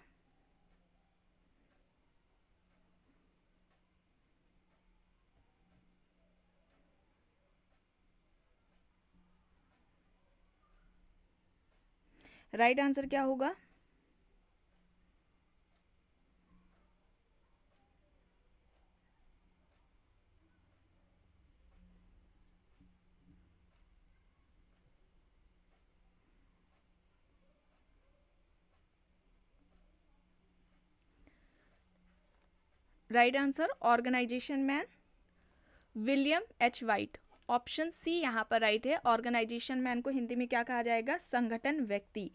राइट right आंसर क्या होगा right answer organisation man William H Whyte option C यहाँ पर राइट है ऑर्गेनाइजेशन मैन को हिंदी में क्या कहा जाएगा संगठन व्यक्ति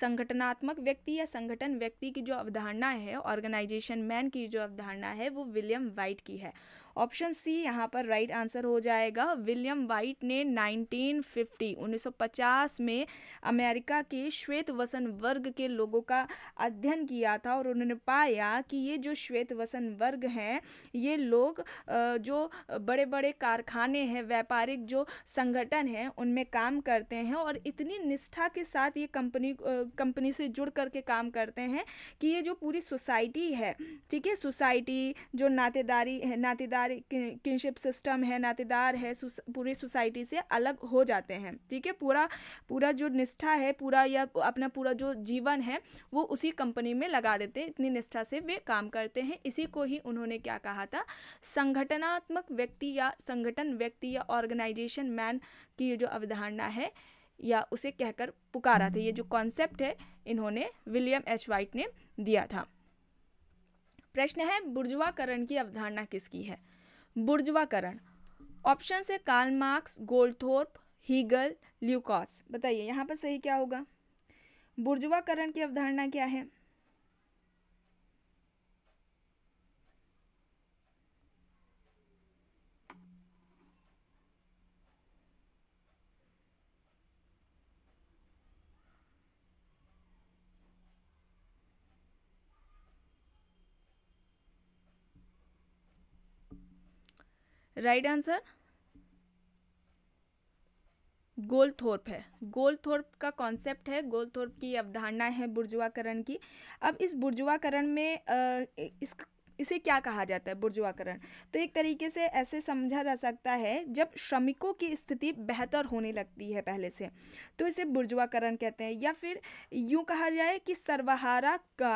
संगठनात्मक व्यक्ति या संगठन व्यक्ति की जो अवधारणा है ऑर्गेनाइजेशन मैन की जो अवधारणा है वो विलियम वाइट की है ऑप्शन सी यहाँ पर राइट आंसर हो जाएगा विलियम वाइट ने 1950 1950 में अमेरिका के श्वेत वसन वर्ग के लोगों का अध्ययन किया था और उन्होंने पाया कि ये जो श्वेत वसन वर्ग हैं ये लोग जो बड़े बड़े कारखाने हैं व्यापारिक जो संगठन हैं उनमें काम करते हैं और इतनी निष्ठा के साथ ये कंपनी कंपनी से जुड़ करके काम करते हैं कि ये जो पूरी सोसाइटी है ठीक है सोसाइटी जो नातेदारी है नातेदारी परिवार किनशिप सिस्टम है नातेदार है सुस, पूरी सोसाइटी से अलग हो जाते हैं ठीक है पूरा पूरा जो निष्ठा है पूरा या अपना पूरा जो जीवन है वो उसी कंपनी में लगा देते हैं इतनी निष्ठा से वे काम करते हैं इसी को ही उन्होंने क्या कहा था संगठनात्मक व्यक्ति या संगठन व्यक्ति या ऑर्गेनाइजेशन मैन की जो अवधारणा है या उसे कहकर पुकारा था ये जो कॉन्सेप्ट है इन्होंने विलियम एच वाइट ने दिया था प्रश्न है बुर्जुआकरण की अवधारणा किसकी है बुर्जवाकरण ऑप्शन है Karl Marx Goldthorpe Hegel Lukacs बताइए यहाँ पर सही क्या होगा बुर्जवाकरण की अवधारणा क्या है राइट आंसर गोलथोर्प है गोलथोर्प का कॉन्सेप्ट है गोलथोर्प की अवधारणा है बुर्जुआकरण की अब इस बुर्जुआकरण में इस इसे क्या कहा जाता है बुर्जुआकरण तो एक तरीके से ऐसे समझा जा सकता है जब श्रमिकों की स्थिति बेहतर होने लगती है पहले से तो इसे बुर्जुआकरण कहते हैं या फिर यूँ कहा जाए कि सर्वहारा का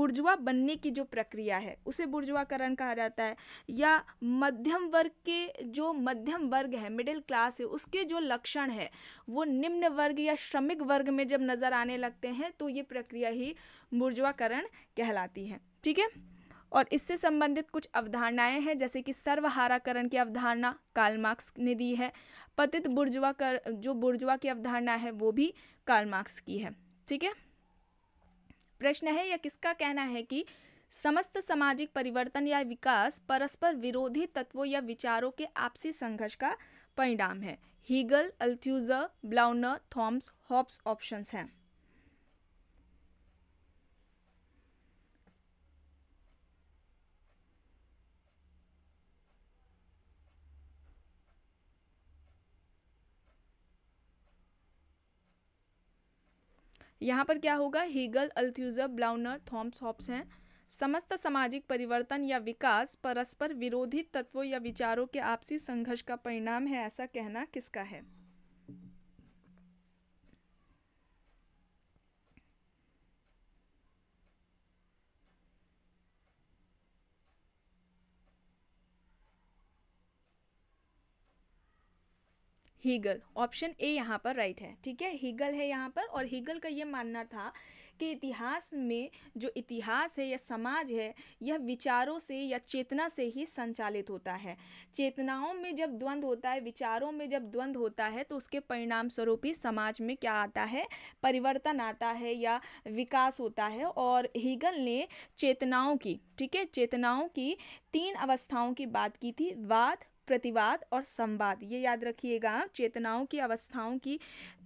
बुर्जुआ बनने की जो प्रक्रिया है उसे बुर्जुआकरण कहा जाता है या मध्यम वर्ग के जो मध्यम वर्ग है मिडिल क्लास है उसके जो लक्षण है वो निम्न वर्ग या श्रमिक वर्ग में जब नज़र आने लगते हैं तो ये प्रक्रिया ही बुर्जुआकरण कहलाती है ठीक है और इससे संबंधित कुछ अवधारणाएं हैं जैसे कि सर्वहाराकरण की अवधारणा कालमार्क्स मार्क्स ने दी है पतित बुर्जुआ कर जो बुर्जुआ की अवधारणा है वो भी कालमार्क्स मार्क्स की है ठीक है प्रश्न है या किसका कहना है कि समस्त सामाजिक परिवर्तन या विकास परस्पर विरोधी तत्वों या विचारों के आपसी संघर्ष का परिणाम है Hegel Althusser Blauner Thomas Hobbes options हैं यहाँ पर क्या होगा Hegel Althusser Blauner Thomas Hobbes हैं समस्त सामाजिक परिवर्तन या विकास परस्पर विरोधी तत्वों या विचारों के आपसी संघर्ष का परिणाम है ऐसा कहना किसका है हीगल ऑप्शन ए यहाँ पर राइट है ठीक है हीगल है यहाँ पर और हीगल का ये मानना था कि इतिहास में जो इतिहास है या समाज है यह विचारों से या चेतना से ही संचालित होता है चेतनाओं में जब द्वंद्व होता है विचारों में जब द्वंद्व होता है तो उसके परिणाम स्वरूप ही समाज में क्या आता है परिवर्तन आता है या विकास होता है और हीगल ने चेतनाओं की ठीक है चेतनाओं की तीन अवस्थाओं की बात की थी वाद प्रतिवाद और संवाद ये याद रखिएगा चेतनाओं की अवस्थाओं की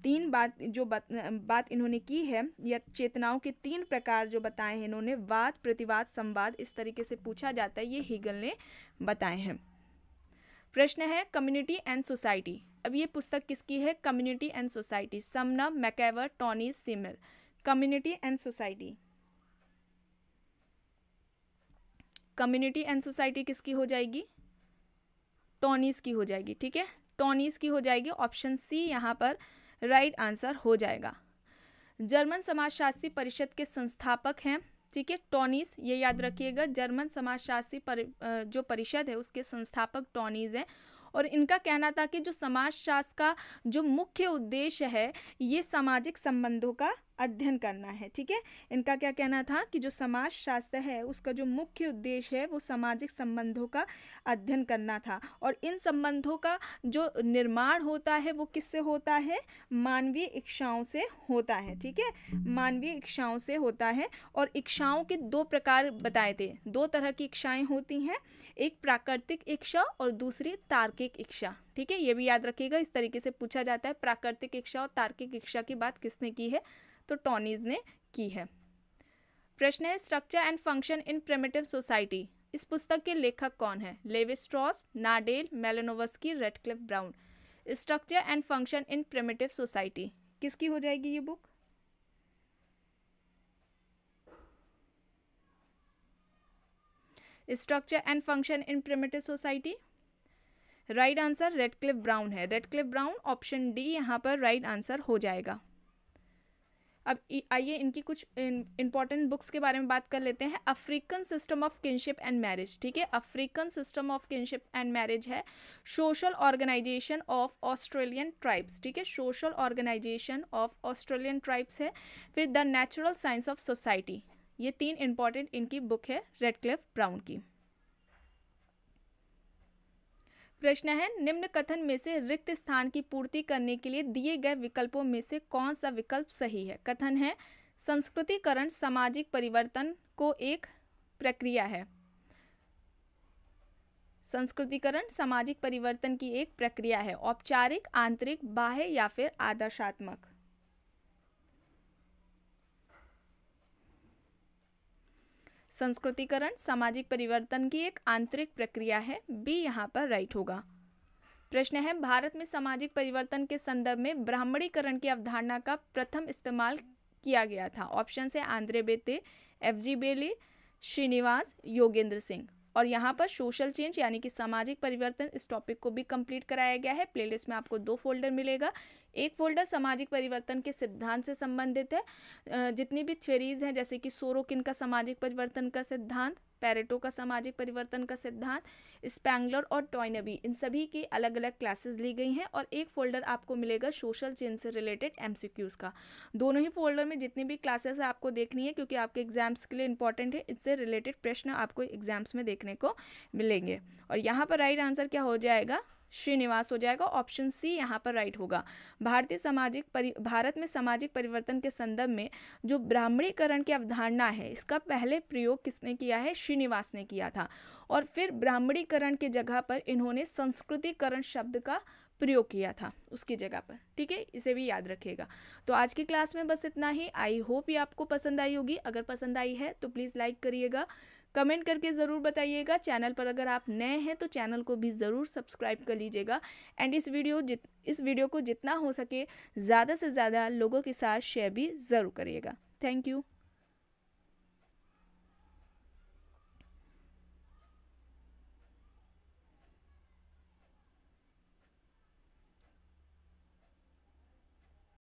तीन बात जो बत, बात इन्होंने की है या चेतनाओं के तीन प्रकार जो बताए हैं इन्होंने वाद प्रतिवाद संवाद इस तरीके से पूछा जाता है ये हीगल ने बताए हैं प्रश्न है कम्युनिटी एंड सोसाइटी अब ये पुस्तक किसकी है community and society Sumner MacIver Tonnies Simmel community and society community and society किसकी हो जाएगी टोनीस की हो जाएगी ठीक है टोनीस की हो जाएगी ऑप्शन सी यहाँ पर राइट आंसर हो जाएगा जर्मन समाजशास्त्री परिषद के संस्थापक हैं ठीक है टोनीस ये याद रखिएगा जर्मन समाजशास्त्री पर, जो परिषद है उसके संस्थापक टोनीज हैं और इनका कहना था कि जो समाजशास्त्र का जो मुख्य उद्देश्य है ये सामाजिक संबंधों का अध्ययन करना है ठीक है इनका क्या कहना था कि जो समाज शास्त्र है उसका जो मुख्य उद्देश्य है वो सामाजिक संबंधों का अध्ययन करना था और इन संबंधों का जो निर्माण होता है वो किससे होता है मानवीय इच्छाओं से होता है ठीक है मानवीय इच्छाओं से होता है और इच्छाओं के दो प्रकार बताए थे दो तरह की इच्छाएं होती हैं एक प्राकृतिक इच्छा और दूसरी तार्किक इच्छा ठीक है ये भी याद रखिएगा इस तरीके से पूछा जाता है प्राकृतिक इच्छा और तार्किक इच्छा की बात किसने की है तो टॉनीज ने की है प्रश्न है structure and function in primitive society इस पुस्तक के लेखक कौन है Levi Strauss Nadel Malinowski Radcliffe Brown structure and function in primitive society किसकी हो जाएगी ये book structure and function in primitive society right answer Red Brown है रेड ब्राउन ऑप्शन डी यहाँ पर राइट right आंसर हो जाएगा अब आइए इनकी कुछ इंपॉर्टेंट बुक्स के बारे में बात कर लेते हैं African system of kinship and marriage ठीक है African system of kinship and marriage है social organisation of Australian tribes ठीक है social organisation of Australian tribes है फिर the natural science of society ये तीन इंपॉर्टेंट इनकी बुक है रेड क्लिफ ब्राउन की प्रश्न है निम्न कथन में से रिक्त स्थान की पूर्ति करने के लिए दिए गए विकल्पों में से कौन सा विकल्प सही है कथन है संस्कृतिकरण सामाजिक परिवर्तन को एक प्रक्रिया है संस्कृतिकरण सामाजिक परिवर्तन की एक प्रक्रिया है औपचारिक आंतरिक बाह्य या फिर आदर्शात्मक संस्कृतिकरण सामाजिक परिवर्तन की एक आंतरिक प्रक्रिया है बी यहाँ पर राइट होगा प्रश्न है भारत में सामाजिक परिवर्तन के संदर्भ में ब्राह्मणीकरण की अवधारणा का प्रथम इस्तेमाल किया गया था ऑप्शन है आंद्रे बेते एफ जी बेले श्रीनिवास योगेंद्र सिंह और यहाँ पर सोशल चेंज यानी कि सामाजिक परिवर्तन इस टॉपिक को भी कंप्लीट कराया गया है प्लेलिस्ट में आपको दो फोल्डर मिलेगा एक फोल्डर सामाजिक परिवर्तन के सिद्धांत से संबंधित है जितनी भी थ्योरीज हैं जैसे कि सोरोकिन का सामाजिक परिवर्तन का सिद्धांत पैरेटो का सामाजिक परिवर्तन का सिद्धांत स्पैंगलर और टॉयनबी इन सभी की अलग अलग क्लासेस ली गई हैं और एक फोल्डर आपको मिलेगा सोशल चेंज से रिलेटेड एम का दोनों ही फोल्डर में जितनी भी क्लासेस आपको देखनी है क्योंकि आपके एग्जाम्स के लिए इंपॉर्टेंट है इससे रिलेटेड प्रश्न आपको एग्जाम्स में देखने को मिलेंगे और यहाँ पर राइट आंसर क्या हो जाएगा श्रीनिवास हो जाएगा ऑप्शन सी यहाँ पर राइट होगा भारतीय सामाजिक परि भारत में सामाजिक परिवर्तन के संदर्भ में जो ब्राह्मणीकरण की अवधारणा है इसका पहले प्रयोग किसने किया है श्रीनिवास ने किया था और फिर ब्राह्मणीकरण की जगह पर इन्होंने संस्कृतिकरण शब्द का प्रयोग किया था उसकी जगह पर ठीक है इसे भी याद रखिएगा तो आज की क्लास में बस इतना ही आई होप ये आपको पसंद आई होगी अगर पसंद आई है तो प्लीज़ लाइक करिएगा कमेंट करके ज़रूर बताइएगा चैनल पर अगर आप नए हैं तो चैनल को भी ज़रूर सब्सक्राइब कर लीजिएगा एंड इस वीडियो जित इस वीडियो को जितना हो सके ज़्यादा से ज़्यादा लोगों के साथ शेयर भी ज़रूर करिएगा थैंक यू